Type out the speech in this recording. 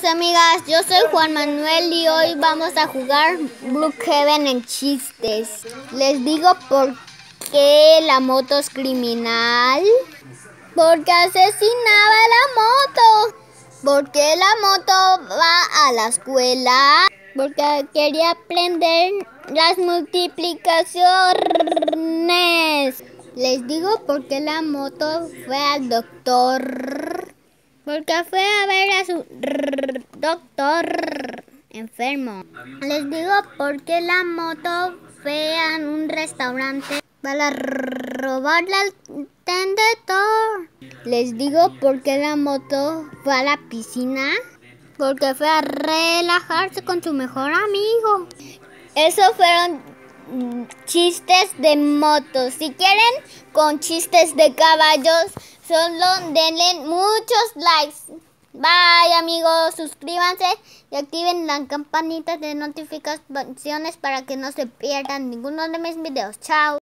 Pues, amigas, yo soy Juan Manuel y hoy vamos a jugar Blue Heaven en chistes. Les digo por qué la moto es criminal. Porque asesinaba la moto. Porque la moto va a la escuela. Porque quería aprender las multiplicaciones. Les digo por qué la moto fue al doctor. Porque fue a ver a su Doctor enfermo. Les digo por qué la moto fue a un restaurante para robarle al tendedor. Les digo por qué la moto fue a la piscina. Porque fue a relajarse con su mejor amigo. Esos fueron chistes de moto. Si quieren con chistes de caballos, solo denle muchos likes. Bye amigos, suscríbanse y activen la campanita de notificaciones para que no se pierdan ninguno de mis videos. Chao.